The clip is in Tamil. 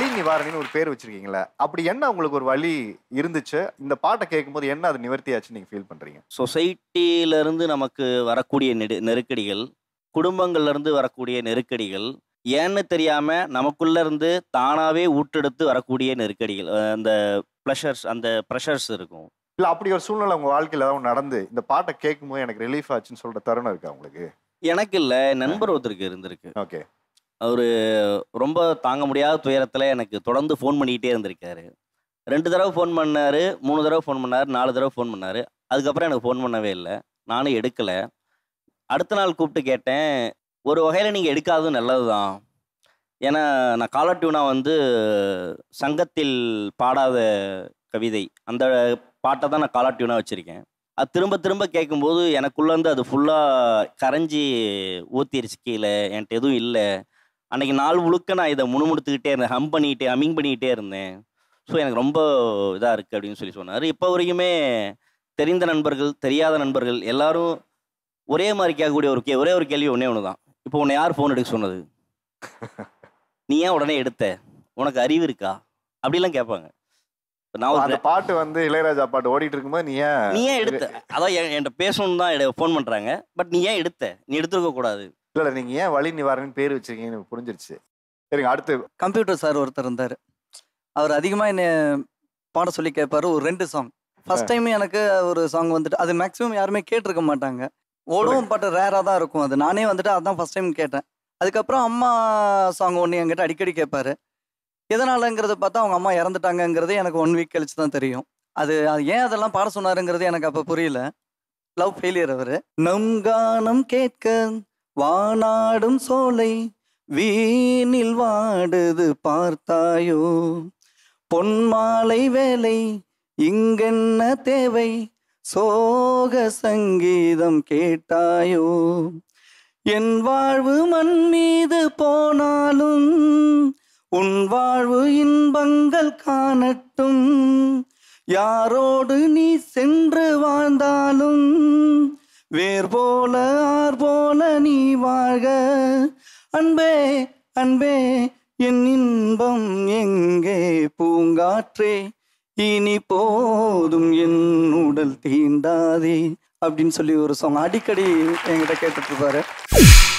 வலி நிவாரணின்னு ஒரு பேர் வச்சிருக்கீங்களே அப்படி என்ன உங்களுக்கு ஒரு வழி இருந்துச்சு இந்த பாட்டை கேட்கும்போது என்ன அது நிவர்த்தியாச்சு நீங்கள் ஃபீல் பண்ணுறீங்க சொசைட்டியிலேருந்து நமக்கு வரக்கூடிய நெடு நெருக்கடிகள் குடும்பங்கள்லேருந்து வரக்கூடிய நெருக்கடிகள் ஏன்னு தெரியாமல் நமக்குள்ளேருந்து தானாகவே ஊட்டெடுத்து வரக்கூடிய நெருக்கடிகள் அந்த ப்ளஷர்ஸ் அந்த ப்ரெஷர்ஸ் இருக்கும் இல்லை அப்படி ஒரு சூழ்நிலை உங்கள் வாழ்க்கையில் ஏதாவது நடந்து இந்த பாட்டை கேட்கும்போது எனக்கு ரிலீஃப் ஆச்சுன்னு சொல்கிற தருணம் இருக்கா உங்களுக்கு எனக்கு இல்லை நண்பர் ஒருத்தருக்கு இருந்திருக்கு ஓகே அவர் ரொம்ப தாங்க முடியாத துயரத்தில் எனக்கு தொடர்ந்து ஃபோன் பண்ணிக்கிட்டே இருந்திருக்காரு. ரெண்டு தடவை ஃபோன் பண்ணார் மூணு தடவை ஃபோன் பண்ணார் நாலு தடவை ஃபோன் பண்ணார் அதுக்கப்புறம் எனக்கு ஃபோன் பண்ணவே இல்லை நானும் எடுக்கலை அடுத்த நாள் கூப்பிட்டு கேட்டேன். "ஒரு நீங்கள் நீங்க எடுக்காதது தான் ஏன்னா, நான் காலர் டியூனா வந்து சங்கத்தில் பாடாத கவிதை. அந்த பாட்டை தான் நான் காலர் டியூனா வச்சுருக்கேன் அது திரும்ப திரும்ப கேட்கும்போது எனக்குள்ளேருந்து அது ஃபுல்லாக கரைஞ்சி ஊற்றிடுச்சு கீழே என்கிட்ட எதுவும் இல்லை அன்னைக்கு நாள் முழுக்க நான் இதை முணுமுணுத்துக்கிட்டே இருந்தேன் ஹம் பண்ணிக்கிட்டே ஹமிங் பண்ணிக்கிட்டே இருந்தேன் ஸோ எனக்கு ரொம்ப இதாக இருக்குது அப்படின்னு சொல்லி சொன்னார் இப்போ வரைக்குமே தெரிந்த நண்பர்கள் தெரியாத நண்பர்கள் எல்லாரும் ஒரே மாதிரி கேட்கக்கூடிய ஒரு கே ஒரே ஒரு கேள்வி ஒன்றே ஒன்று தான் இப்போ உன்னை யார் ஃபோன் எடுக்க சொன்னது நீ ஏன் உடனே எடுத்த உனக்கு அறிவு இருக்கா அப்படிலாம் கேட்பாங்க நான் அந்த பாட்டு வந்து இளையராஜா பாட்டு ஓடிட்டு இருக்கும்போது நீ ஏன் நீ ஏன் எடுத்த அதான் என்கிட்ட பேசணும்னு தான் ஃபோன் பண்ணுறாங்க பட் நீ ஏன் எடுத்த நீ எடுத்துருக்க கூடாது இல்லை இல்ல நீங்கள் ஏன் வழி நிவாரணம் பேர் வச்சிருக்கீங்க எனக்கு புரிஞ்சிருச்சு சரிங்க அடுத்து கம்ப்யூட்டர் சார் ஒருத்தர் இருந்தார் அவர் அதிகமாக என்னை பாட சொல்லி கேட்பாரு ஒரு ரெண்டு சாங் ஃபர்ஸ்ட் டைம் எனக்கு ஒரு சாங் வந்துட்டு அது மேக்ஸிமம் யாருமே கேட்டிருக்க மாட்டாங்க ஓடவும் பாட்டு ரேராக தான் இருக்கும் அது நானே வந்துட்டு அதான் ஃபர்ஸ்ட் டைம் கேட்டேன் அதுக்கப்புறம் அம்மா சாங் ஒன்று என்கிட்ட அடிக்கடி கேட்பாரு எதனாலங்கிறத பார்த்தா அவங்க அம்மா இறந்துட்டாங்கங்கிறது எனக்கு ஒன் வீக் கழிச்சு தான் தெரியும் அது அது ஏன் அதெல்லாம் பாட சொன்னாருங்கிறது எனக்கு அப்போ புரியல லவ் ஃபெயிலியர் அவர் நம் கானம் கேட்க வானாடும் சோலை வீணில் வாடுது பார்த்தாயோ பொன்மாலை வேலை இங்கென்ன தேவை சோக சங்கீதம் கேட்டாயோ என் வாழ்வு மண் மீது போனாலும் உன் வாழ்வு இன்பங்கள் காணட்டும் யாரோடு நீ சென்று வாழ்ந்தாலும் வேர் போல ஆர் போல நீ வாழ்க அன்பே அன்பே என் இன்பம் எங்கே பூங்காற்றே இனி போதும் என் உடல் தீண்டாதே அப்படின்னு சொல்லி ஒரு சாங் அடிக்கடி என்கிட்ட கேட்டுட்டு இருப்பாரு